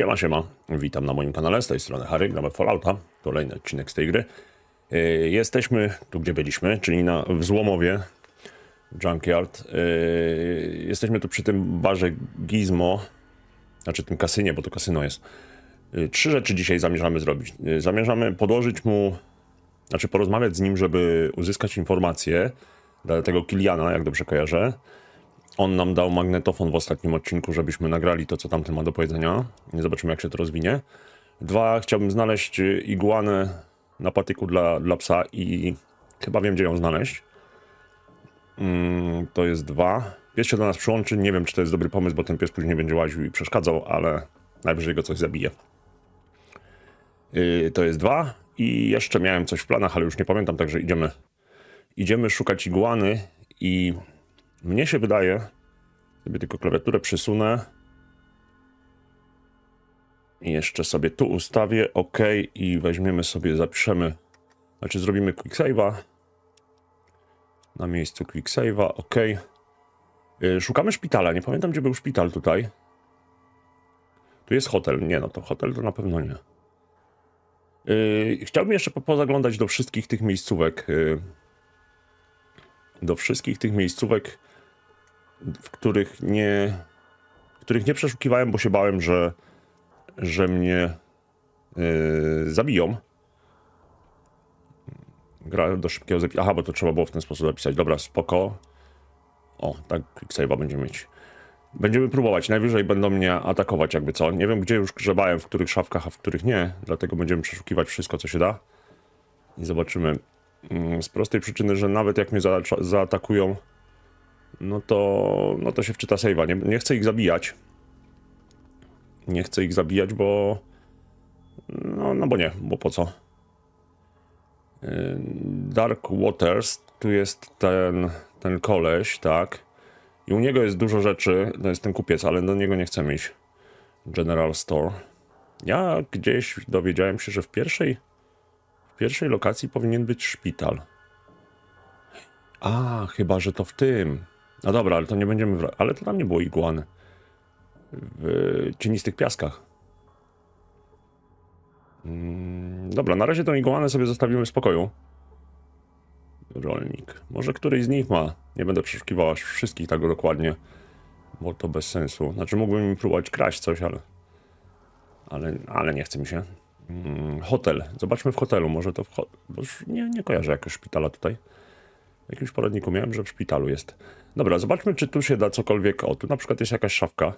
Siema, siema. Witam na moim kanale, z tej strony Harry, gramy Fallouta, kolejny odcinek z tej gry. E, jesteśmy tu, gdzie byliśmy, czyli na, w Złomowie, Junkyard. E, jesteśmy tu przy tym barze Gizmo, znaczy tym kasynie, bo to kasyno jest. E, trzy rzeczy dzisiaj zamierzamy zrobić. zamierzamy podłożyć mu, znaczy porozmawiać z nim, żeby uzyskać informacje dla tego Kiliana, jak dobrze kojarzę. On nam dał magnetofon w ostatnim odcinku, żebyśmy nagrali to, co tamten ma do powiedzenia. Nie zobaczymy, jak się to rozwinie. Dwa, chciałbym znaleźć y, igłanę na patyku dla, dla psa i chyba wiem, gdzie ją znaleźć. Mm, to jest dwa. Pies się do nas przyłączy. Nie wiem, czy to jest dobry pomysł, bo ten pies później będzie łaził i przeszkadzał, ale najwyżej go coś zabije. Yy, to jest dwa. I jeszcze miałem coś w planach, ale już nie pamiętam, także idziemy. Idziemy szukać igłany i mnie się wydaje, sobie tylko klawiaturę przesunę. I jeszcze sobie tu ustawię OK i weźmiemy sobie, zapiszemy, znaczy zrobimy quick save'a. Na miejscu quick save'a, OK. Y, szukamy szpitala, nie pamiętam gdzie był szpital tutaj. Tu jest hotel, nie no to hotel to na pewno nie. Yy, chciałbym jeszcze pozaglądać do wszystkich tych miejscówek. Yy, do wszystkich tych miejscówek, w których nie, których nie przeszukiwałem, bo się bałem, że, że mnie yy, zabiją. Gra do szybkiego zapisu. Aha, bo to trzeba było w ten sposób zapisać. Dobra, spoko. O, tak quicksave'a będziemy mieć. Będziemy próbować. Najwyżej będą mnie atakować jakby co. Nie wiem, gdzie już grzebałem, w których szafkach, a w których nie. Dlatego będziemy przeszukiwać wszystko, co się da. I zobaczymy. Mm, z prostej przyczyny, że nawet jak mnie za zaatakują, no to, no to się wczyta save'a. Nie, nie chcę ich zabijać. Nie chcę ich zabijać, bo... No, no bo nie, bo po co? Y, Dark Waters, tu jest ten, ten koleś, tak? I u niego jest dużo rzeczy, to jest ten kupiec, ale do niego nie chcemy iść. General Store. Ja gdzieś dowiedziałem się, że w pierwszej, w pierwszej lokacji powinien być szpital. A, chyba, że to w tym. No dobra, ale to nie będziemy... Ale to tam nie było iguany. W cienistych piaskach. Mm, dobra, na razie tą iguanę sobie zostawimy w spokoju. Rolnik. Może któryś z nich ma. Nie będę przeszukiwał aż wszystkich tak dokładnie, bo to bez sensu. Znaczy mógłbym próbować kraść coś, ale... Ale, ale nie chce mi się. Mm, hotel. Zobaczmy w hotelu. Może to w... Ho... Bo nie, nie kojarzę jakiegoś szpitala tutaj. W jakimś poradniku miałem, że w szpitalu jest. Dobra, zobaczmy, czy tu się da cokolwiek. O, tu na przykład jest jakaś szafka.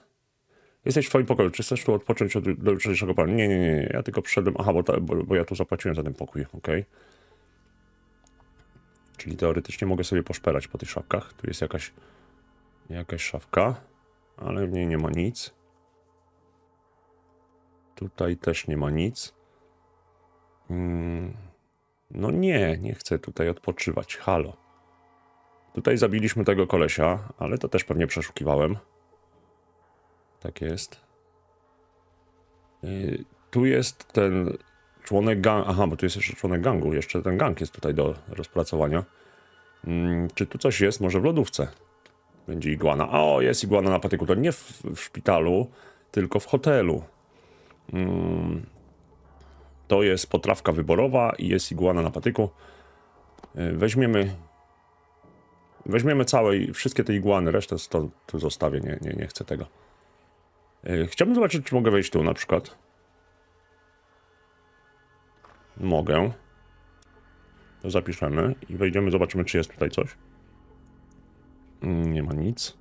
Jesteś w twoim pokoju, czy chcesz tu odpocząć od do jutrzejszego Nie, nie, nie, ja tylko przyszedłem, aha, bo, ta, bo, bo, ja tu zapłaciłem za ten pokój, ok. Czyli teoretycznie mogę sobie poszperać po tych szafkach. Tu jest jakaś, jakaś szafka, ale w niej nie ma nic. Tutaj też nie ma nic. Mm, no nie, nie chcę tutaj odpoczywać, halo. Tutaj zabiliśmy tego kolesia, ale to też pewnie przeszukiwałem. Tak jest. E, tu jest ten członek gang... Aha, bo tu jest jeszcze członek gangu. Jeszcze ten gang jest tutaj do rozpracowania. Mm, czy tu coś jest? Może w lodówce? Będzie igłana. O, jest igłana na patyku. To nie w, w szpitalu, tylko w hotelu. Mm, to jest potrawka wyborowa i jest igłana na patyku. E, weźmiemy Weźmiemy całe i wszystkie te igłany, resztę to, tu zostawię, nie, nie, nie chcę tego. E, chciałbym zobaczyć, czy mogę wejść tu na przykład. Mogę. To zapiszemy i wejdziemy, zobaczymy, czy jest tutaj coś. Nie ma nic.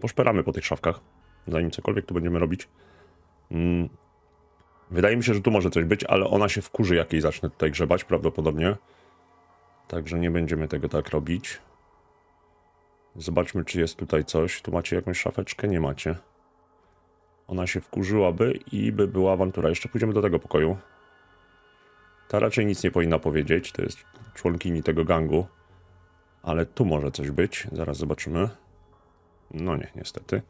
Poszperamy po tych szafkach, zanim cokolwiek tu będziemy robić. Mm. Wydaje mi się, że tu może coś być, ale ona się wkurzy, jak jej zacznę tutaj grzebać prawdopodobnie. Także nie będziemy tego tak robić. Zobaczmy, czy jest tutaj coś. Tu macie jakąś szafeczkę? Nie macie. Ona się wkurzyłaby i by była awantura. Jeszcze pójdziemy do tego pokoju. Ta raczej nic nie powinna powiedzieć. To jest członkini tego gangu. Ale tu może coś być. Zaraz zobaczymy. No nie, niestety.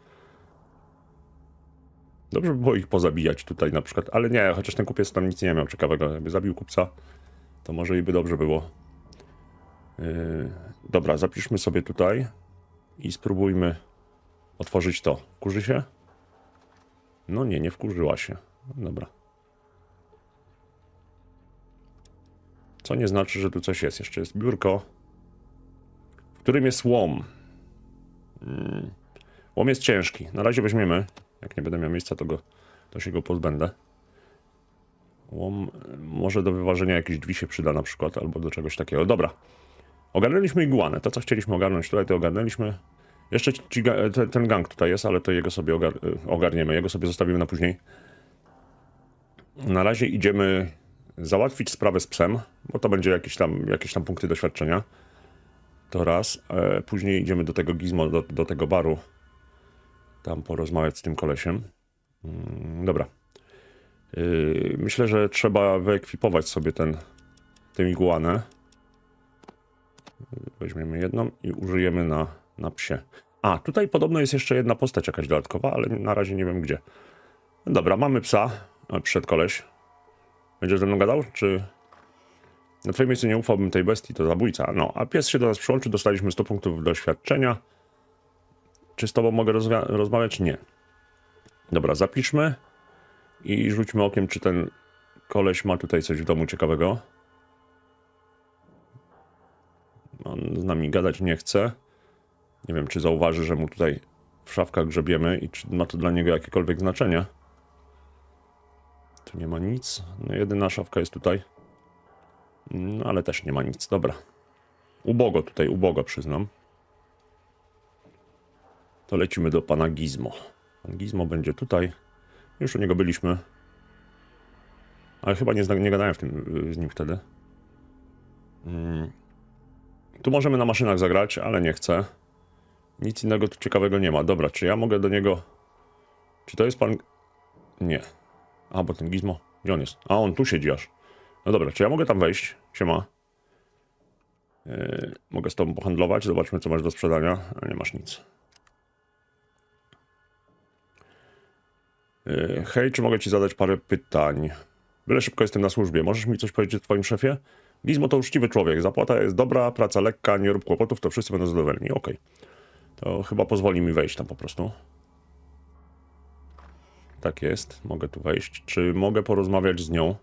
Dobrze by było ich pozabijać tutaj na przykład. Ale nie, chociaż ten kupiec tam nic nie miał ciekawego. Jakby zabił kupca, to może i by dobrze było. Yy, dobra, zapiszmy sobie tutaj i spróbujmy otworzyć to. Wkurzy się? No nie, nie wkurzyła się. No dobra. Co nie znaczy, że tu coś jest. Jeszcze jest biurko, w którym jest łom. Hmm. Łom jest ciężki. Na razie weźmiemy. Jak nie będę miał miejsca, to, go, to się go pozbędę. Łom może do wyważenia jakiś drzwi się przyda na przykład, albo do czegoś takiego. Dobra. Ogarnęliśmy iguanę. To, co chcieliśmy ogarnąć tutaj, to ogarnęliśmy. Jeszcze ci, ten gang tutaj jest, ale to jego sobie ogar y, ogarniemy. Jego sobie zostawimy na później. Na razie idziemy załatwić sprawę z psem, bo to będzie jakieś tam, jakieś tam punkty doświadczenia. To raz. E, później idziemy do tego gizmo, do, do tego baru. Tam porozmawiać z tym kolesiem. Mm, dobra. Y, myślę, że trzeba wyekwipować sobie ten, tę iguanę. Weźmiemy jedną i użyjemy na, na psie. A, tutaj podobno jest jeszcze jedna postać jakaś dodatkowa, ale na razie nie wiem gdzie. Dobra, mamy psa. Przed koleś. Będziesz ze mną gadał, czy... Na twoim miejscu nie ufałbym tej bestii, to zabójca. No, a pies się do nas przyłączy, dostaliśmy 100 punktów doświadczenia. Czy z tobą mogę rozmawiać? Nie. Dobra, zapiszmy i rzućmy okiem, czy ten koleś ma tutaj coś w domu ciekawego. On z nami gadać nie chce. Nie wiem, czy zauważy, że mu tutaj w szafkach grzebiemy i czy ma to dla niego jakiekolwiek znaczenie. Tu nie ma nic. No, jedyna szafka jest tutaj. No, ale też nie ma nic. Dobra. Ubogo tutaj, ubogo przyznam. To lecimy do pana Gizmo. Pan Gizmo będzie tutaj. Już u niego byliśmy. Ale chyba nie, nie gadałem w tym, z nim wtedy. Mm. Tu możemy na maszynach zagrać, ale nie chcę. Nic innego tu ciekawego nie ma. Dobra, czy ja mogę do niego... Czy to jest pan... Nie. A, bo ten gizmo... Gdzie on jest? A, on tu siedzi aż. No dobra, czy ja mogę tam wejść? Siema. Yy, mogę z tobą pohandlować. Zobaczmy, co masz do sprzedania. A nie masz nic. Yy, hej, czy mogę ci zadać parę pytań? Byle szybko jestem na służbie. Możesz mi coś powiedzieć o twoim szefie? Gizmo to uczciwy człowiek, zapłata jest dobra, praca lekka, nie rób kłopotów, to wszyscy będą zadowoleni. Okej. Okay. To chyba pozwoli mi wejść tam po prostu. Tak jest, mogę tu wejść. Czy mogę porozmawiać z nią?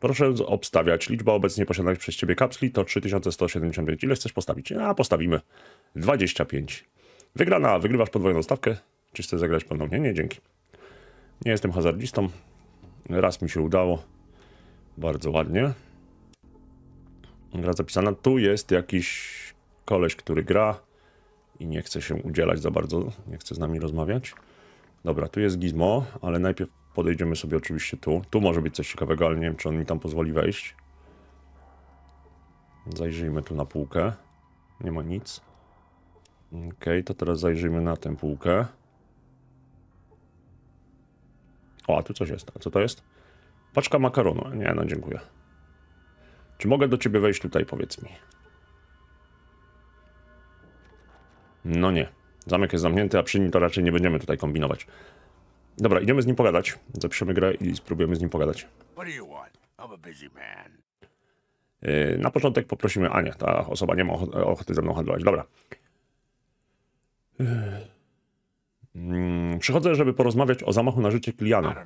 Proszę obstawiać. Liczba obecnie posiadanych przez ciebie kapsli to 3175. Ile chcesz postawić? A, postawimy 25. Wygrana, wygrywasz podwójną stawkę. Czy chcesz zagrać ponownie? Nie, dzięki. Nie jestem hazardzistą. Raz mi się udało. Bardzo ładnie gra zapisana. Tu jest jakiś koleś, który gra i nie chce się udzielać za bardzo, nie chce z nami rozmawiać. Dobra, tu jest gizmo, ale najpierw podejdziemy sobie oczywiście tu. Tu może być coś ciekawego, ale nie wiem, czy on mi tam pozwoli wejść. Zajrzyjmy tu na półkę. Nie ma nic. Ok, to teraz zajrzyjmy na tę półkę. O, a tu coś jest. A co to jest? Paczka makaronu. Nie, no dziękuję. Czy mogę do ciebie wejść tutaj, powiedz mi? No nie. Zamek jest zamknięty, a przy nim to raczej nie będziemy tutaj kombinować. Dobra, idziemy z nim pogadać. Zapiszemy grę i spróbujemy z nim pogadać. Yy, na początek poprosimy Anię. Ta osoba nie ma och ochoty ze mną handlować. Dobra. Yy, przychodzę, żeby porozmawiać o zamachu na życie Kliana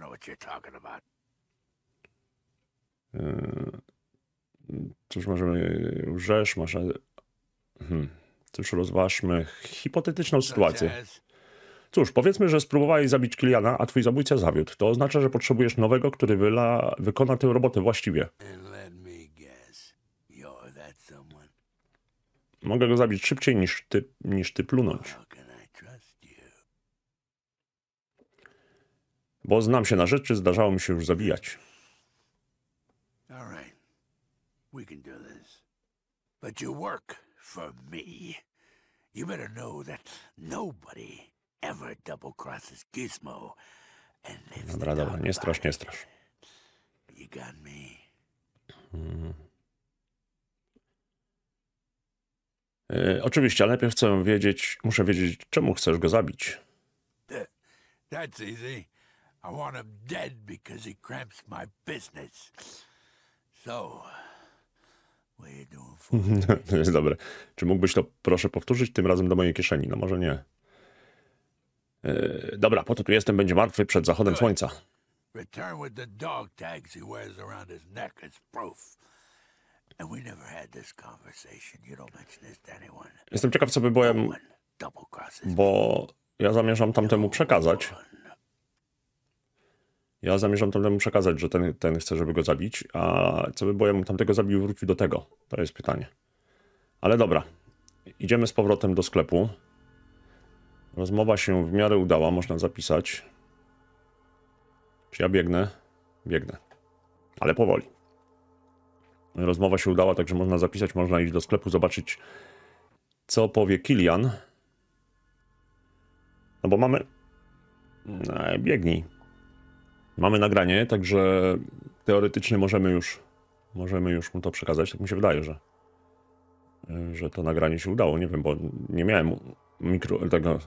cóż możemy rzesz, może... Hmm, cóż rozważmy hipotetyczną sytuację. Cóż, powiedzmy, że spróbowałeś zabić Kiliana, a twój zabójca zawiódł. To oznacza, że potrzebujesz nowego, który wyla... wykona tę robotę właściwie. Mogę go zabić szybciej niż ty, niż ty plunąć. Bo znam się na rzeczy, zdarzało mi się już zabijać. We can do this. But you work for me. You better know that nobody ever double-crosses Gizmo and Dobra, dobra, nie strasz, nie strasz. You got me. Hmm. oczywiście, ale najpierw chcę wiedzieć, muszę wiedzieć, czemu chcesz go zabić. That's easy. I want him dead because he cramps my business. So, No, to jest dobre. Czy mógłbyś to proszę powtórzyć tym razem do mojej kieszeni? No może nie. Yy, dobra, po to tu jestem, będzie martwy przed zachodem słońca. Jestem ciekaw, co by byłem, no bo ja zamierzam tamtemu przekazać. Ja zamierzam tamtemu przekazać, że ten, ten chce, żeby go zabić, a co by było, jakbym tamtego zabił i wrócił do tego? To jest pytanie. Ale dobra, idziemy z powrotem do sklepu. Rozmowa się w miarę udała, można zapisać. Czy ja biegnę? Biegnę. Ale powoli. Rozmowa się udała, także można zapisać, można iść do sklepu, zobaczyć, co powie Kilian. No bo mamy... No, biegnij. Mamy nagranie, także teoretycznie możemy już, możemy już mu to przekazać. Tak mi się wydaje, że, że to nagranie się udało. Nie wiem, bo nie miałem mikro, tego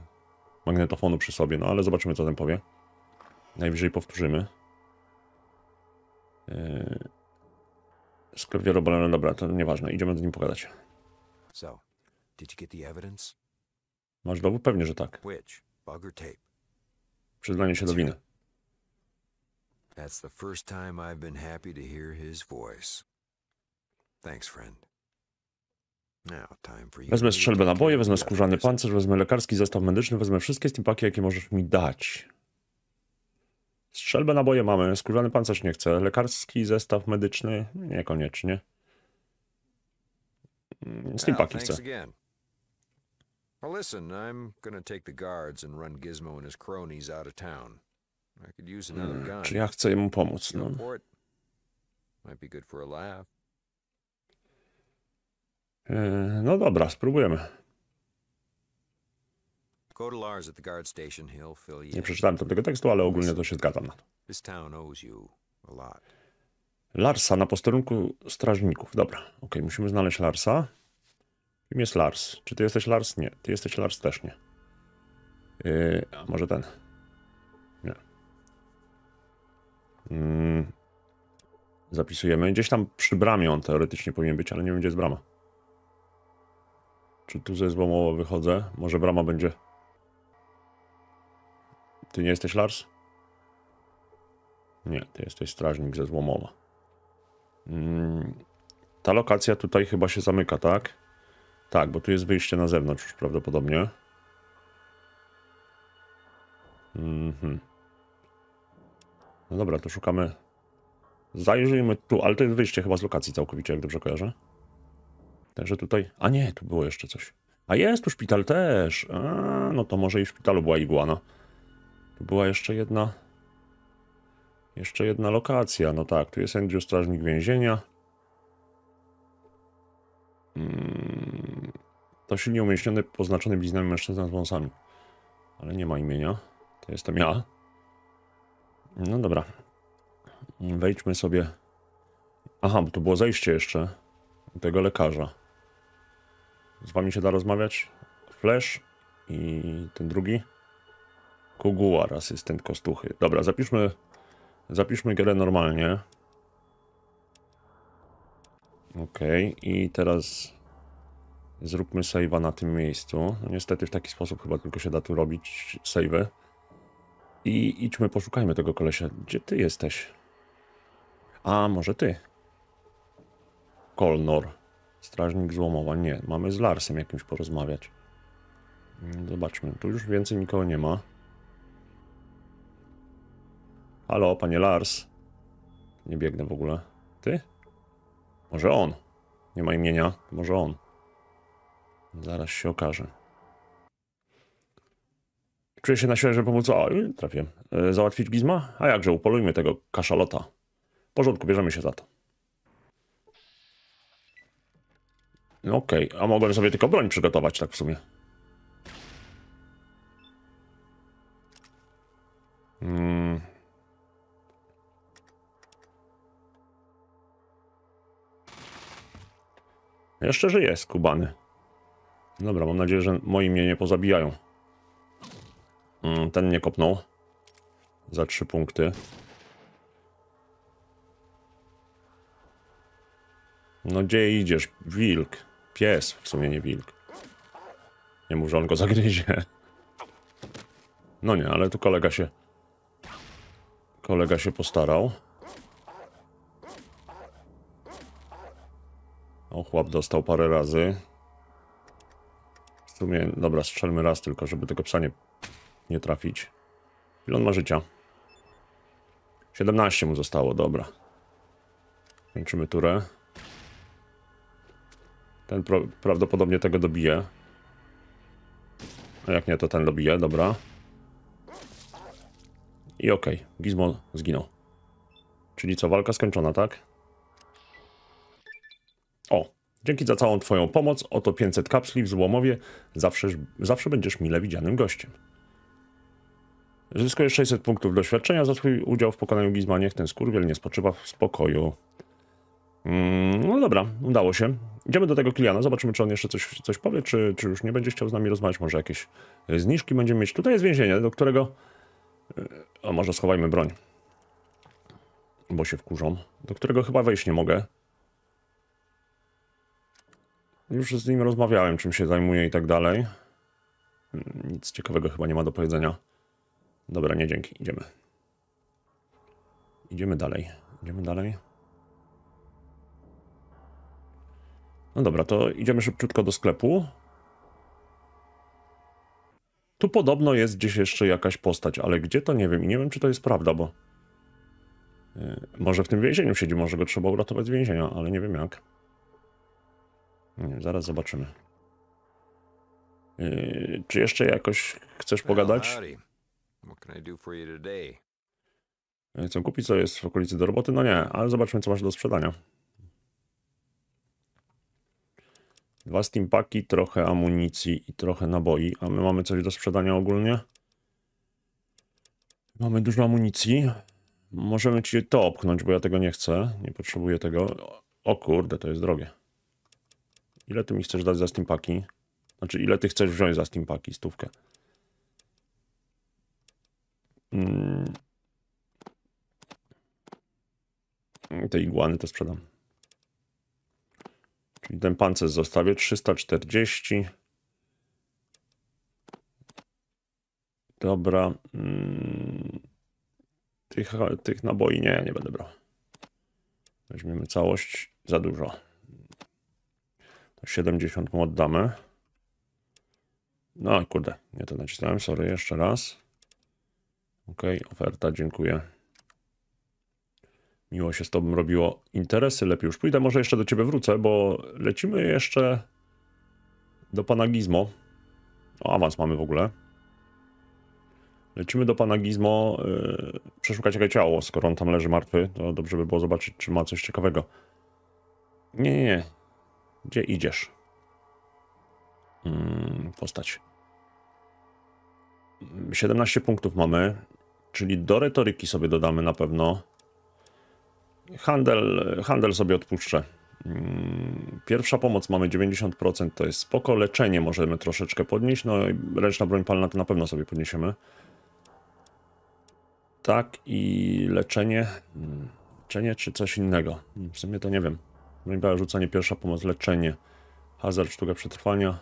magnetofonu przy sobie, no ale zobaczymy, co ten powie. Najwyżej powtórzymy. Yy, sklep wielobalony, dobra, to nieważne. Idziemy z nim pogadać. So, did you get the evidence? Masz dowód? Pewnie, że tak. Przyznanie się do winy. That's the first time I've been happy to hear his voice. Thanks, friend. Wezmę strzelbę naboje, wezmę skórzany pancerz, wezmę lekarski zestaw medyczny, wezmę wszystkie steampaki, jakie możesz mi dać. Strzelbę naboje mamy, skórzany pancerz nie chcę, lekarski zestaw medyczny niekoniecznie. Mm, steampaki chcę. Well, listen, I'm gonna take the guards and run Gizmo and his cronies out of town. Hmm, czy ja chcę mu pomóc? No. E, no dobra, spróbujemy. Nie przeczytałem tego tekstu, ale ogólnie to się zgadzam na to. Larsa na posterunku strażników. Dobra, ok, musimy znaleźć Larsa. Kim jest Lars? Czy ty jesteś Lars? Nie. Ty jesteś Lars też nie. Yy, a może ten? Mm, zapisujemy. Gdzieś tam przy bramie on teoretycznie powinien być, ale nie wiem, gdzie jest brama. Czy tu ze złomowo wychodzę? Może brama będzie. Ty nie jesteś Lars? Nie, ty jesteś strażnik ze złomowa. Mm, ta lokacja tutaj chyba się zamyka, tak? Tak, bo tu jest wyjście na zewnątrz prawdopodobnie. Mhm. No dobra, to szukamy... Zajrzyjmy tu, ale to jest wyjście chyba z lokacji całkowicie, jak dobrze kojarzę. Także tutaj... A nie, tu było jeszcze coś. A jest tu szpital też. A, no to może i w szpitalu była iguana. Tu była jeszcze jedna... Jeszcze jedna lokacja. No tak, tu jest Andrew, strażnik więzienia. Hmm, to silnie umieśniony, poznaczony bliznami mężczyzna z wąsami. Ale nie ma imienia. To jestem ja. No dobra. Wejdźmy sobie. Aha, bo tu było zejście jeszcze tego lekarza. Z wami się da rozmawiać? Flash i ten drugi? Koguar, asystent Kostuchy. Dobra, zapiszmy, zapiszmy gierę normalnie. Okay, i teraz zróbmy save'a na tym miejscu. No niestety w taki sposób chyba tylko się da tu robić save'y. I idźmy, poszukajmy tego kolesia. Gdzie ty jesteś? A, może ty? Kolnor. Strażnik złomowa. Nie, mamy z Larsem jakimś porozmawiać. Mm, zobaczmy, tu już więcej nikogo nie ma. Halo, panie Lars. Nie biegnę w ogóle. Ty? Może on. Nie ma imienia. Może on. Zaraz się okaże. Czuję się na siłę, żeby pomóc. O, trafię. E, załatwić gizma? A jakże, upolujmy tego kaszalota. W porządku, bierzemy się za to. No okej, okay. a mogłem sobie tylko broń przygotować, tak w sumie. Hmm. Jeszcze żyje skubany. Dobra, mam nadzieję, że moi mnie nie pozabijają. Mm, ten mnie kopnął. Za trzy punkty. No gdzie idziesz? Wilk. Pies, w sumie nie wilk. Nie mów, że on go zagryzie. No nie, ale tu kolega się... Kolega się postarał. O, chłop dostał parę razy. W sumie, dobra, strzelmy raz tylko, żeby tego psa nie nie trafić. Ile on ma życia? 17 mu zostało, dobra. Kończymy turę. Ten prawdopodobnie tego dobije. A jak nie, to ten dobije, dobra. I okej, okay. Gizmo zginął. Czyli co, walka skończona, tak? O, dzięki za całą twoją pomoc, oto 500 kapsli w złomowie, zawsze, zawsze będziesz mile widzianym gościem. Zyskujesz 600 punktów doświadczenia za swój udział w pokonaniu Gizma. Niech ten skurwiel nie spoczywa w spokoju. Mm, no dobra, udało się. Idziemy do tego Kiliana, zobaczymy, czy on jeszcze coś, coś powie, czy, czy już nie będzie chciał z nami rozmawiać. Może jakieś zniżki będziemy mieć. Tutaj jest więzienie, do którego... A e, może schowajmy broń. Bo się wkurzą. Do którego chyba wejść nie mogę. Już z nim rozmawiałem, czym się zajmuje i tak dalej. Hmm, nic ciekawego chyba nie ma do powiedzenia. Dobra, nie dzięki, idziemy. Idziemy dalej, idziemy dalej. No dobra, to idziemy szybciutko do sklepu. Tu podobno jest gdzieś jeszcze jakaś postać, ale gdzie to nie wiem i nie wiem, czy to jest prawda, bo... Yy, może w tym więzieniu siedzi, może go trzeba uratować z więzienia, ale nie wiem jak. Nie, zaraz zobaczymy. Yy, czy jeszcze jakoś chcesz pogadać? Chcę kupić, co jest w okolicy do roboty? No nie, ale zobaczmy, co masz do sprzedania. Dwa steampaki, trochę amunicji i trochę naboi. A my mamy coś do sprzedania ogólnie? Mamy dużo amunicji. Możemy ci to opchnąć, bo ja tego nie chcę. Nie potrzebuję tego. O kurde, to jest drogie. Ile ty mi chcesz dać za steampaki? Znaczy, ile ty chcesz wziąć za steampaki? Stówkę. te igłany to sprzedam. Czyli ten pancerz zostawię 340. Dobra. Mm, tych, tych naboi nie, ja nie będę brał. Weźmiemy całość. Za dużo. To 70 mu oddamy. No kurde, nie to nacisnąłem, sorry, jeszcze raz. Ok, oferta, dziękuję. Miło się z tobą robiło. Interesy lepiej już pójdę. Może jeszcze do ciebie wrócę, bo lecimy jeszcze do pana Gizmo. O, awans mamy w ogóle. Lecimy do pana Gizmo yy, przeszukać jego ciało. Skoro on tam leży martwy, to dobrze by było zobaczyć, czy ma coś ciekawego. Nie, nie, nie. Gdzie idziesz? Hmm, postać. 17 punktów mamy, czyli do retoryki sobie dodamy na pewno. Handel, handel sobie odpuszczę. Mm, pierwsza pomoc mamy 90%, to jest spoko. Leczenie możemy troszeczkę podnieść, no i ręczna broń palna to na pewno sobie podniesiemy. Tak i leczenie, mm, leczenie czy coś innego? W sumie to nie wiem. Broń palna, rzucanie, pierwsza pomoc, leczenie. Hazard, sztuka przetrwania,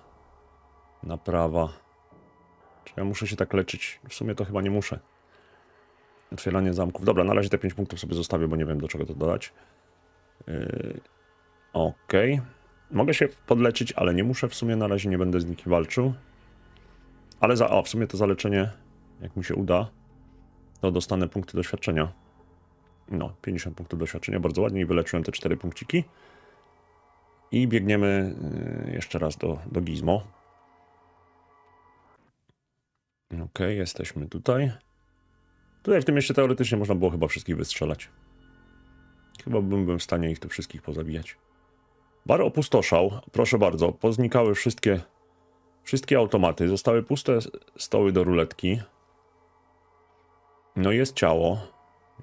naprawa. Czy ja muszę się tak leczyć? W sumie to chyba nie muszę. Otwieranie zamków. Dobra, na razie te 5 punktów sobie zostawię, bo nie wiem do czego to dodać. Yy, Okej. Okay. Mogę się podleczyć, ale nie muszę. W sumie na razie nie będę z nikim walczył. Ale za... O, w sumie to zaleczenie, jak mi się uda, to dostanę punkty doświadczenia. No, 50 punktów doświadczenia, bardzo ładnie. I wyleczyłem te 4 punkciki. I biegniemy yy, jeszcze raz do, do Gizmo. Okej, okay, jesteśmy tutaj. Tutaj w tym mieście teoretycznie można było chyba wszystkich wystrzelać. Chyba bym był w stanie ich tu wszystkich pozabijać. Bar opustoszał, proszę bardzo, poznikały wszystkie, wszystkie automaty, zostały puste stoły do ruletki. No jest ciało,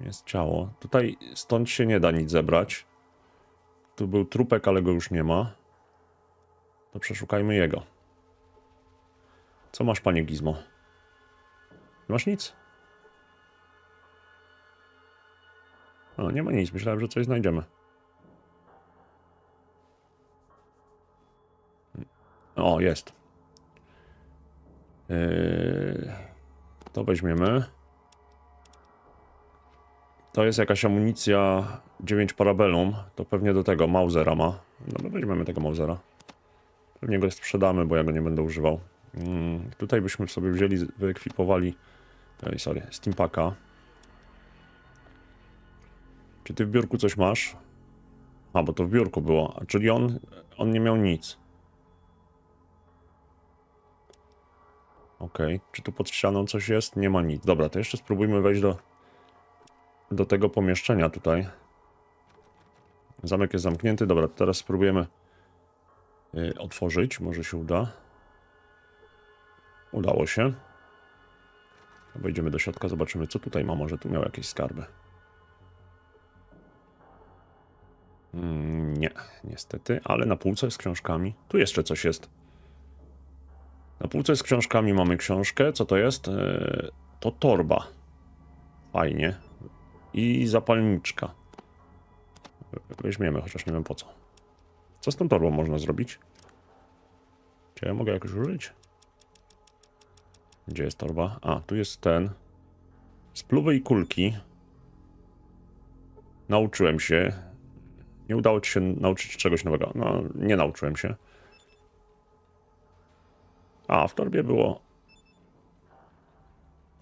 jest ciało. Tutaj stąd się nie da nic zebrać. Tu był trupek, ale go już nie ma. To przeszukajmy jego. Co masz, panie Gizmo? Masz nic? O, nie ma nic. Myślałem, że coś znajdziemy. O, jest. Yy, to weźmiemy. To jest jakaś amunicja 9 parabellum. To pewnie do tego Mausera ma. No, no weźmiemy tego Mausera. Pewnie go sprzedamy, bo ja go nie będę używał. Mm, tutaj byśmy sobie wzięli, wyekwipowali... Oj, sorry, Steampaka. Czy ty w biurku coś masz? A, bo to w biurku było. Czyli on, on nie miał nic. Okej. Okay. Czy tu pod ścianą coś jest? Nie ma nic. Dobra, to jeszcze spróbujmy wejść do, do tego pomieszczenia tutaj. Zamek jest zamknięty. Dobra, teraz spróbujemy yy, otworzyć. Może się uda. Udało się. Wejdziemy do środka, zobaczymy co tutaj ma. Może tu miał jakieś skarby. Mm, nie, niestety, ale na półce z książkami. Tu jeszcze coś jest. Na półce z książkami mamy książkę. Co to jest? E, to torba. Fajnie. I zapalniczka. Weźmiemy, chociaż nie wiem po co. Co z tą torbą można zrobić? Czy ja mogę jakoś użyć? Gdzie jest torba? A, tu jest ten. Spluwy i kulki. Nauczyłem się. Nie udało ci się nauczyć czegoś nowego. No, nie nauczyłem się. A, w torbie było...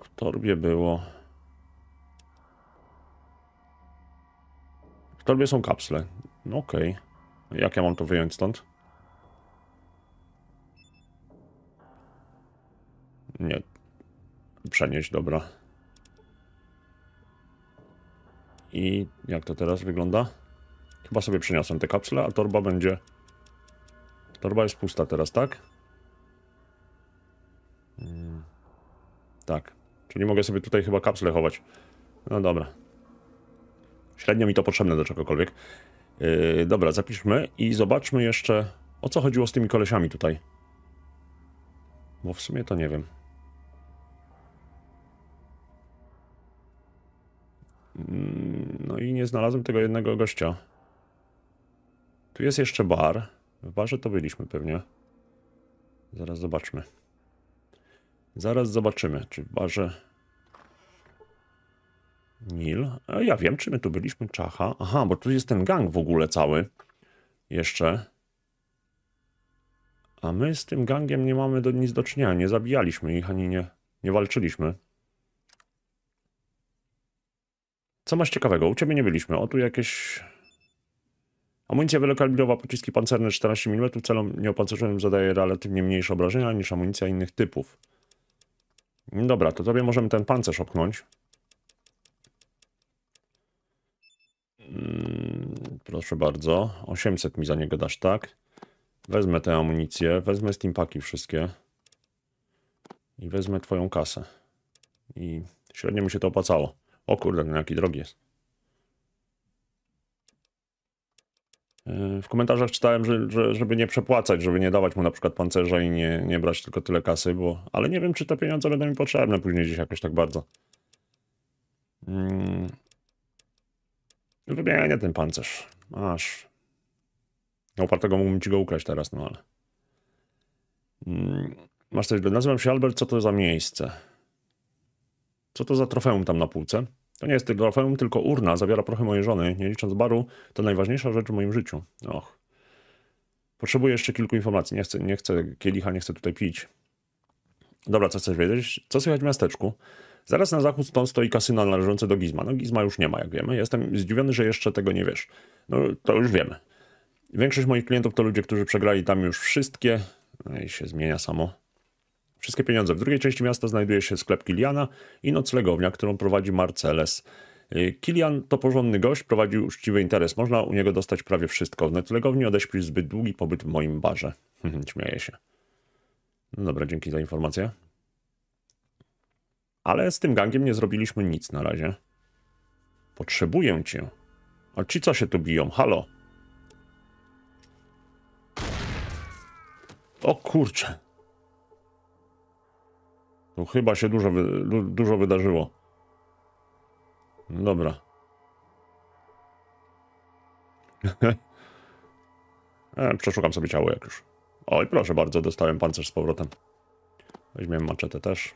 W torbie było... W torbie są kapsle. No okej. Okay. Jak ja mam to wyjąć stąd? Nie. Przenieść, dobra. I jak to teraz wygląda? Chyba sobie przeniosłem te kapsle, a torba będzie... Torba jest pusta teraz, tak? Mm. Tak. Czyli mogę sobie tutaj chyba kapsle chować. No dobra. Średnio mi to potrzebne do czegokolwiek. Yy, dobra, zapiszmy i zobaczmy jeszcze, o co chodziło z tymi kolesiami tutaj. Bo w sumie to nie wiem. Mm, no i nie znalazłem tego jednego gościa. Tu jest jeszcze bar. W barze to byliśmy pewnie. Zaraz zobaczmy. Zaraz zobaczymy, czy w barze... Nil. A ja wiem, czy my tu byliśmy. Czacha. Aha, bo tu jest ten gang w ogóle cały. Jeszcze. A my z tym gangiem nie mamy do, nic do czynienia. Nie zabijaliśmy ich, ani nie, nie walczyliśmy. Co masz ciekawego? U ciebie nie byliśmy. O, tu jakieś Amunicja wielokalibrowa pociski pancerne 14 mm celom nieopancerzonym zadaje relatywnie mniejsze obrażenia niż amunicja innych typów. Dobra, to tobie możemy ten pancerz opchnąć. Mm, proszę bardzo, 800 mi za niego dasz, tak? Wezmę tę amunicję, wezmę steampaki wszystkie i wezmę twoją kasę. I średnio mi się to opłacało. O kurde, no jaki drogi jest. W komentarzach czytałem, że, że, żeby nie przepłacać, żeby nie dawać mu na przykład pancerza i nie, nie brać tylko tyle kasy, bo... Ale nie wiem, czy te pieniądze będą mi potrzebne później gdzieś jakoś tak bardzo. Hmm. Wymienię ten pancerz. Aż. Na upartego mógłbym ci go ukraść teraz, no ale... Hmm. Masz coś do... Nazywam się Albert, co to za miejsce? Co to za trofeum tam na półce? To nie jest tylko trofeum, tylko urna, zawiera prochy mojej żony. Nie licząc baru, to najważniejsza rzecz w moim życiu. Och. Potrzebuję jeszcze kilku informacji. Nie chcę, nie chcę kielicha, nie chcę tutaj pić. Dobra, co chcesz wiedzieć? Co słychać w miasteczku? Zaraz na zachód stąd stoi kasyna należące do Gizma. No Gizma już nie ma, jak wiemy. Jestem zdziwiony, że jeszcze tego nie wiesz. No to już wiemy. Większość moich klientów to ludzie, którzy przegrali tam już wszystkie. No i się zmienia samo. Wszystkie pieniądze. W drugiej części miasta znajduje się sklep Kiliana i noclegownia, którą prowadzi Marceles. Y, Kilian to porządny gość, prowadzi uczciwy interes. Można u niego dostać prawie wszystko. W noclegowni odeśpisz zbyt długi pobyt w moim barze. Śmieję się. No dobra, dzięki za informację. Ale z tym gangiem nie zrobiliśmy nic na razie. Potrzebuję cię. A ci co się tu biją? Halo? O kurczę. Tu no chyba się dużo, dużo wydarzyło. Dobra. E, przeszukam sobie ciało jak już. Oj, proszę bardzo, dostałem pancerz z powrotem. Weźmiemy maczetę też.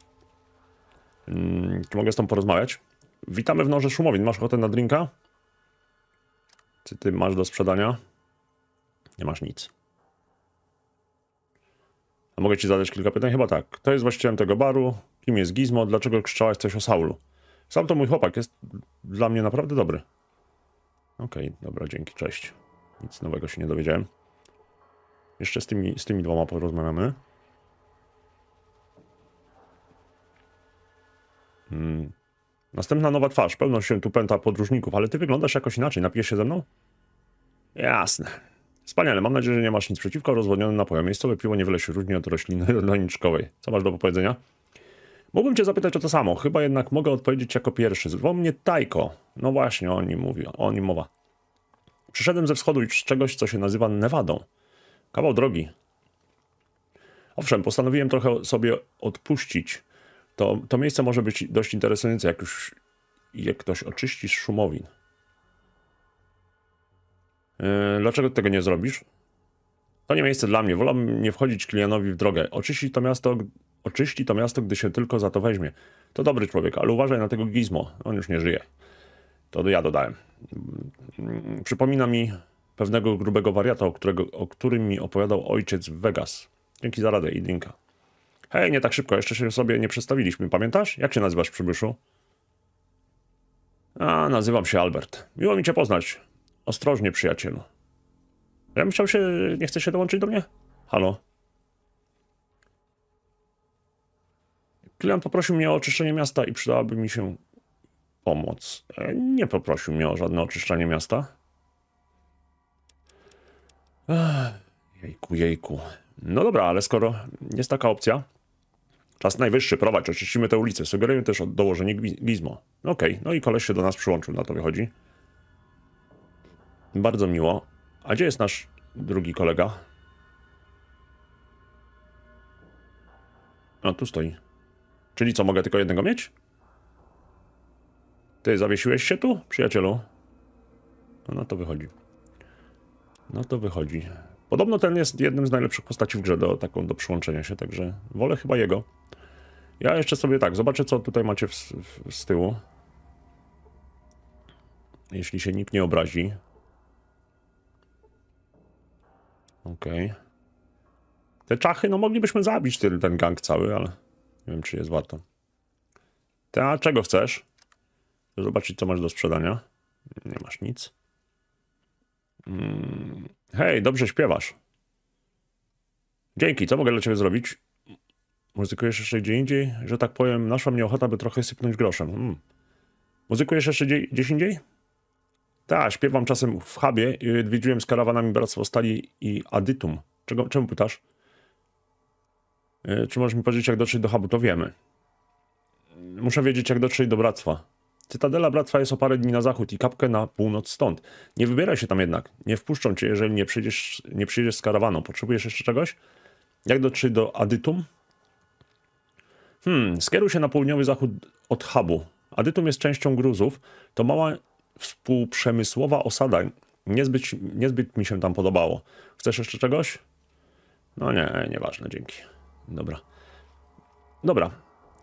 Mm, czy mogę z tą porozmawiać? Witamy w Noże Szumowin. Masz ochotę na drinka? Czy ty masz do sprzedania? Nie masz nic. A mogę ci zadać kilka pytań? Chyba tak. Kto jest właścicielem tego baru? Kim jest Gizmo? Dlaczego krzyczałaś coś o Saulu? Sam to mój chłopak, jest dla mnie naprawdę dobry. Okej, okay, dobra, dzięki, cześć. Nic nowego się nie dowiedziałem. Jeszcze z tymi, z tymi dwoma porozmawiamy. Hmm. Następna nowa twarz. Pełno się tu pęta podróżników, ale ty wyglądasz jakoś inaczej. Napijesz się ze mną? Jasne. Wspaniale, mam nadzieję, że nie masz nic przeciwko rozwodnionym napojom. Miejscowe piwo nie wiele się różni od rośliny rolniczkowej. Co masz do powiedzenia? Mógłbym cię zapytać o to samo, chyba jednak mogę odpowiedzieć jako pierwszy. Zwoł mnie Tajko. No właśnie, o nim mówi, o nim mowa. Przyszedłem ze wschodu i z czegoś, co się nazywa Nevadą. Kawał drogi. Owszem, postanowiłem trochę sobie odpuścić. To, to miejsce może być dość interesujące, jak już je ktoś oczyści z szumowin. E, dlaczego tego nie zrobisz? To nie miejsce dla mnie. Wolałbym nie wchodzić klientowi w drogę. Oczyści to miasto, oczyści to miasto, gdy się tylko za to weźmie. To dobry człowiek, ale uważaj na tego gizmo. On już nie żyje. To ja dodałem. Mm, przypomina mi pewnego grubego wariata, o, którego, o którym mi opowiadał ojciec w Vegas. Dzięki za radę i linka. Hej, nie tak szybko, jeszcze się sobie nie przedstawiliśmy, pamiętasz? Jak się nazywasz, przybyszu? A, nazywam się Albert. Miło mi cię poznać. Ostrożnie, przyjacielu. Ja bym chciał się... Nie chcesz się dołączyć do mnie? Halo? Klient poprosił mnie o oczyszczenie miasta i przydałaby mi się pomoc. E, nie poprosił mnie o żadne oczyszczenie miasta. jejku, jejku. No dobra, ale skoro jest taka opcja, czas najwyższy, prowadź, oczyścimy tę ulicę. Sugeruję też dołożenie gizmo. Okej, okay, no i koleś się do nas przyłączył, na to wychodzi. Bardzo miło. A gdzie jest nasz drugi kolega? A tu stoi. Czyli co, mogę tylko jednego mieć? Ty zawiesiłeś się tu, przyjacielu? No, no to wychodzi. No to wychodzi. Podobno ten jest jednym z najlepszych postaci w grze do, taką, do przyłączenia się, także wolę chyba jego. Ja jeszcze sobie tak, zobaczę co tutaj macie w, w, z tyłu. Jeśli się nikt nie obrazi. Okej. Okay. Te czachy, no moglibyśmy zabić ten, ten gang cały, ale nie wiem, czy jest warto. Te, a czego chcesz? Zobaczyć, co masz do sprzedania. Nie masz nic. Mm, hej, dobrze śpiewasz. Dzięki, co mogę dla ciebie zrobić? Muzykujesz jeszcze gdzie indziej? Że tak powiem, naszła mnie ochota, by trochę sypnąć groszem. Hmm. Muzykujesz jeszcze gdzieś indziej? Tak, śpiewam czasem w hubie. Odwiedziłem z karawanami Bractwo Stali i Adytum. Czego, czemu pytasz? E, czy możesz mi powiedzieć, jak dotrzeć do hubu? To wiemy. Muszę wiedzieć, jak dotrzeć do Bractwa. Cytadela Bractwa jest o parę dni na zachód i kapkę na północ stąd. Nie wybieraj się tam jednak. Nie wpuszczą cię, jeżeli nie przyjdziesz, nie przyjdziesz z karawaną. Potrzebujesz jeszcze czegoś? Jak dotrzeć do Adytum? Hmm, skieruj się na południowy zachód od hubu. Adytum jest częścią Gruzów. To mała współprzemysłowa osada. Niezbyt, niezbyt mi się tam podobało. Chcesz jeszcze czegoś? No nie, nieważne, dzięki. Dobra. Dobra,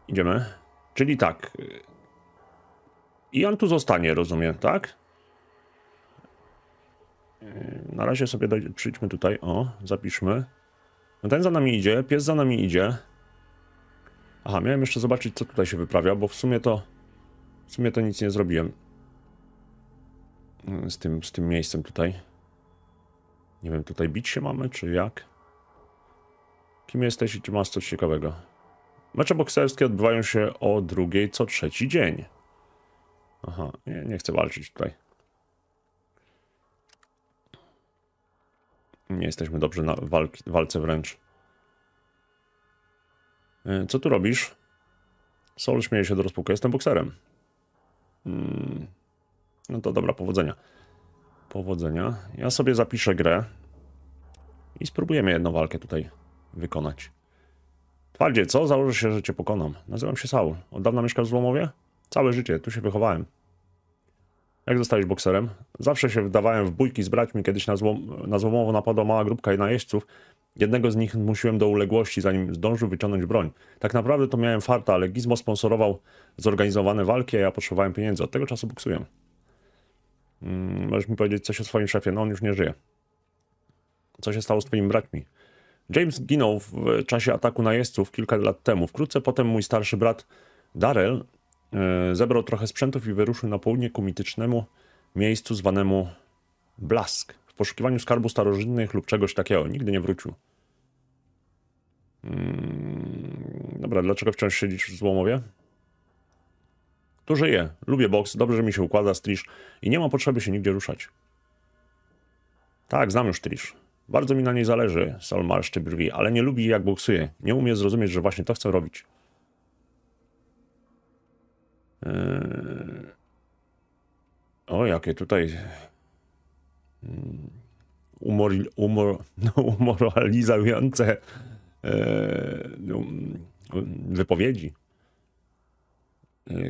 idziemy. Czyli tak. I y, on tu zostanie, rozumiem, tak? Y, na razie sobie daj, przyjdźmy tutaj, o, zapiszmy. No ten za nami idzie, pies za nami idzie. Aha, miałem jeszcze zobaczyć, co tutaj się wyprawia, bo w sumie to... W sumie to nic nie zrobiłem z tym, z tym miejscem tutaj. Nie wiem, tutaj bić się mamy, czy jak? Kim jesteś i czy masz coś ciekawego? Mecze bokserskie odbywają się o drugiej co trzeci dzień. Aha, nie, nie chcę walczyć tutaj. Nie jesteśmy dobrze na walki, walce wręcz. E, co tu robisz? Sol śmieje się do rozpuku. Jestem bokserem. Hmm. No to dobra, powodzenia. Powodzenia. Ja sobie zapiszę grę i spróbujemy jedną walkę tutaj wykonać. Twardzie, co? Założę się, że cię pokonam. Nazywam się Saul. Od dawna mieszkam w Złomowie? Całe życie, tu się wychowałem. Jak zostałeś bokserem? Zawsze się wdawałem w bójki z braćmi. Kiedyś na, złom, na Złomowo napadła mała grupka najeźdźców. Jednego z nich musiłem do uległości, zanim zdążył wyciągnąć broń. Tak naprawdę to miałem farta, ale Gizmo sponsorował zorganizowane walki, a ja potrzebowałem pieniędzy. Od tego czasu boksuję. Mm, możesz mi powiedzieć coś o swoim szefie. No on już nie żyje. Co się stało z twoimi braćmi? James ginął w czasie ataku jeźdźców kilka lat temu. Wkrótce potem mój starszy brat Darrell e, zebrał trochę sprzętów i wyruszył na południe ku mitycznemu miejscu zwanemu Blask w poszukiwaniu skarbu starożytnych lub czegoś takiego. Nigdy nie wrócił. Hmm, dobra, dlaczego wciąż siedzisz w Złomowie? Tu żyję, lubię boks, dobrze mi się układa Strish i nie mam potrzeby się nigdzie ruszać. Tak, znam już Trish. Bardzo mi na niej zależy, Sal marszczy brwi, ale nie lubi jak boksuje. Nie umie zrozumieć, że właśnie to chcę robić. Yy, o, jakie tutaj... Hmm, umor... Umor... No, umoralizujące eee... wypowiedzi.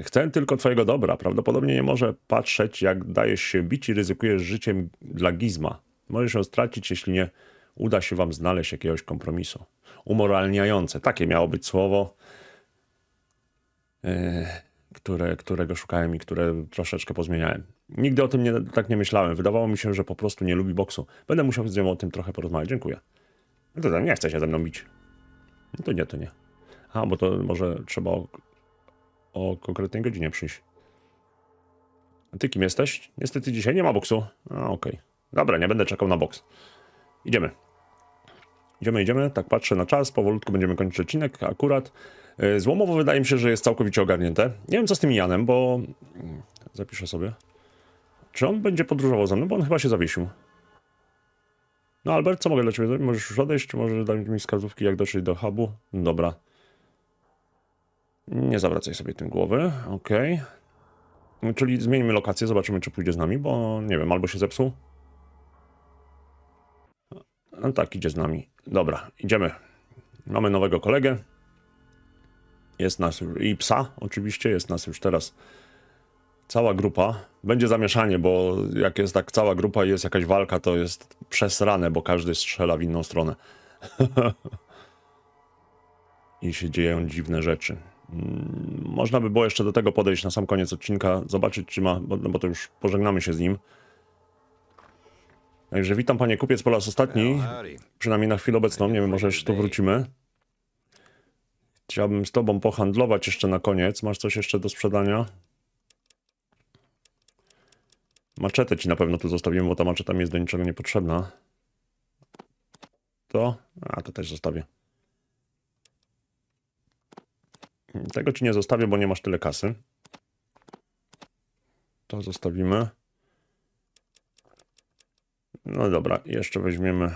Chcę tylko twojego dobra. Prawdopodobnie nie może patrzeć, jak dajesz się bić i ryzykujesz życiem dla gizma. Możesz ją stracić, jeśli nie uda się wam znaleźć jakiegoś kompromisu. Umoralniające. Takie miało być słowo, e, które, którego szukałem i które troszeczkę pozmieniałem. Nigdy o tym nie, tak nie myślałem. Wydawało mi się, że po prostu nie lubi boksu. Będę musiał z nią o tym trochę porozmawiać. Dziękuję. No to nie chce się ze mną bić. No to nie, to nie. A, bo to może trzeba o konkretnej godzinie przyjść. A ty kim jesteś? Niestety dzisiaj nie ma boksu. A, okej. Okay. Dobra, nie będę czekał na boks. Idziemy. Idziemy, idziemy. Tak patrzę na czas, powolutku będziemy kończyć odcinek akurat. Y, złomowo wydaje mi się, że jest całkowicie ogarnięte. Nie wiem co z tym Janem, bo... Mm, zapiszę sobie. Czy on będzie podróżował ze mną? Bo on chyba się zawiesił. No Albert, co mogę dla ciebie zrobić? Możesz już odejść, czy możesz dać mi wskazówki jak dotrzeć do hubu? Dobra. Nie zawracaj sobie tym głowy, ok. No, czyli zmienimy lokację, zobaczymy czy pójdzie z nami, bo nie wiem, albo się zepsuł. No tak, idzie z nami. Dobra, idziemy. Mamy nowego kolegę. Jest nas już, i psa oczywiście, jest nas już teraz cała grupa. Będzie zamieszanie, bo jak jest tak cała grupa i jest jakaś walka, to jest przesrane, bo każdy strzela w inną stronę. I się dzieją dziwne rzeczy. Mm, można by było jeszcze do tego podejść na sam koniec odcinka, zobaczyć czy ma, bo, no bo to już pożegnamy się z nim. Także witam panie kupiec po raz ostatni, przynajmniej na chwilę obecną, nie wiem, może jeszcze tu wrócimy. Chciałbym z tobą pohandlować jeszcze na koniec. Masz coś jeszcze do sprzedania? Maczetę ci na pewno tu zostawiłem, bo ta maczeta mi jest do niczego niepotrzebna. To? A, to też zostawię. Tego ci nie zostawię, bo nie masz tyle kasy. To zostawimy. No dobra, jeszcze weźmiemy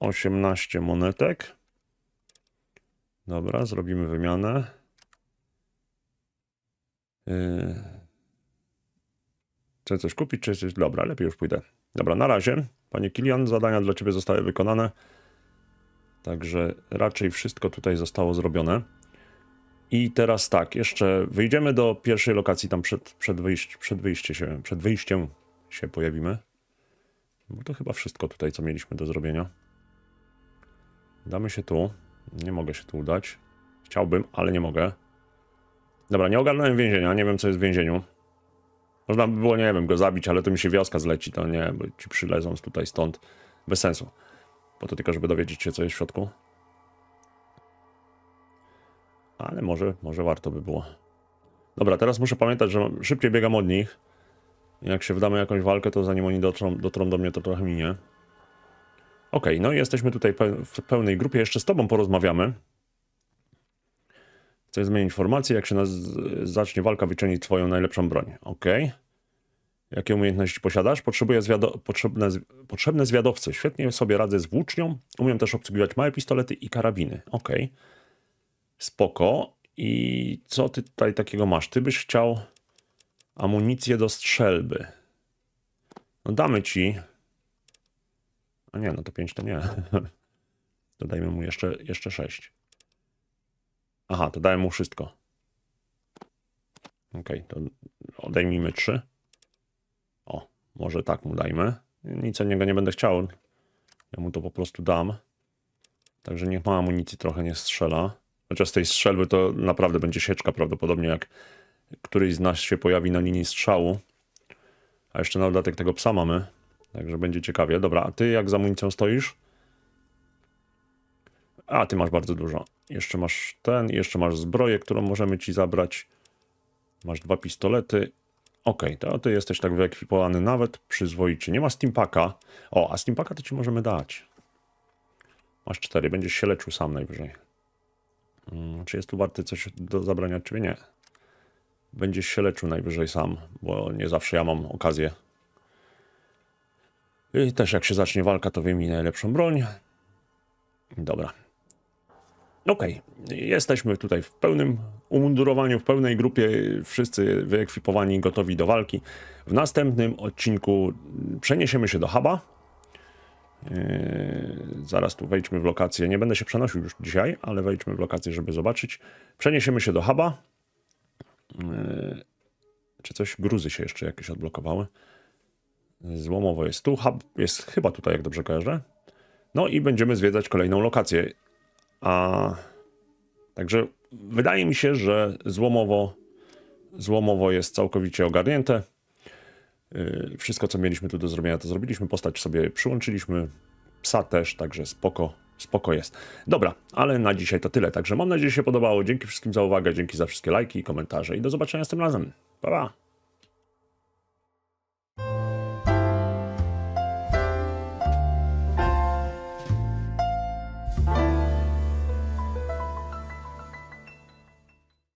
18 monetek. Dobra, zrobimy wymianę. Yy, chcę coś kupić, czy coś? Dobra, lepiej już pójdę. Dobra, na razie. Panie Kilian, zadania dla Ciebie zostały wykonane. Także raczej wszystko tutaj zostało zrobione. I teraz tak, jeszcze wyjdziemy do pierwszej lokacji, tam przed, przed, wyjść, przed, wyjście się, przed wyjściem się pojawimy. Bo to chyba wszystko tutaj, co mieliśmy do zrobienia. Damy się tu. Nie mogę się tu udać. Chciałbym, ale nie mogę. Dobra, nie ogarnąłem więzienia, nie wiem co jest w więzieniu. Można by było, nie wiem, go zabić, ale to mi się wioska zleci, to nie, bo ci przylezą tutaj stąd. Bez sensu. Po to tylko, żeby dowiedzieć się, co jest w środku. Ale może, może warto by było. Dobra, teraz muszę pamiętać, że szybciej biegam od nich. Jak się wdamy jakąś walkę, to zanim oni dotrą, dotrą do mnie, to trochę minie. Okej, okay, no i jesteśmy tutaj pe w pełnej grupie. Jeszcze z tobą porozmawiamy. Chcę zmienić informację, jak się zacznie walka, wyczynić swoją najlepszą broń. Okej. Okay. Jakie umiejętności posiadasz? Potrzebuję zwiado potrzebne, potrzebne zwiadowcy. Świetnie sobie radzę z włócznią. Umiem też obsługiwać małe pistolety i karabiny. Ok. Spoko. I co ty tutaj takiego masz? Ty byś chciał amunicję do strzelby. No damy ci... A nie, no to 5 to nie. Dodajmy mu jeszcze, jeszcze 6. Aha, to dałem mu wszystko. Ok, to odejmijmy 3. Może tak mu dajmy. Nic od niego nie będę chciał. Ja mu to po prostu dam. Także niech ma amunicji trochę nie strzela. Chociaż z tej strzelby to naprawdę będzie sieczka prawdopodobnie, jak któryś z nas się pojawi na linii strzału. A jeszcze na dodatek tego psa mamy. Także będzie ciekawie. Dobra, a ty jak za amunicją stoisz? A, ty masz bardzo dużo. Jeszcze masz ten, jeszcze masz zbroję, którą możemy ci zabrać. Masz dwa pistolety Okej, okay, to ty jesteś tak wyekwipowany nawet przyzwoicie. Nie ma Steampaka. O, a Steampaka to ci możemy dać. Masz cztery, będziesz się leczył sam najwyżej. Hmm, czy jest tu warty coś do zabrania czy Nie. Będziesz się leczył najwyżej sam, bo nie zawsze ja mam okazję. I też jak się zacznie walka, to wyjmij najlepszą broń. Dobra, Okej, okay. jesteśmy tutaj w pełnym umundurowaniu, w pełnej grupie, wszyscy wyekwipowani, gotowi do walki. W następnym odcinku przeniesiemy się do huba. Yy, zaraz tu wejdźmy w lokację. Nie będę się przenosił już dzisiaj, ale wejdźmy w lokację, żeby zobaczyć. Przeniesiemy się do huba. Yy, czy coś? Gruzy się jeszcze jakieś odblokowały. Złomowo jest tu. Hub jest chyba tutaj, jak dobrze kojarzę. No i będziemy zwiedzać kolejną lokację. A także wydaje mi się, że złomowo, złomowo jest całkowicie ogarnięte. Y, wszystko, co mieliśmy tu do zrobienia, to zrobiliśmy. Postać sobie przyłączyliśmy. Psa też, także spoko, spoko jest. Dobra, ale na dzisiaj to tyle. Także mam nadzieję, że się podobało. Dzięki wszystkim za uwagę, dzięki za wszystkie lajki i komentarze i do zobaczenia z tym razem. Pa, pa!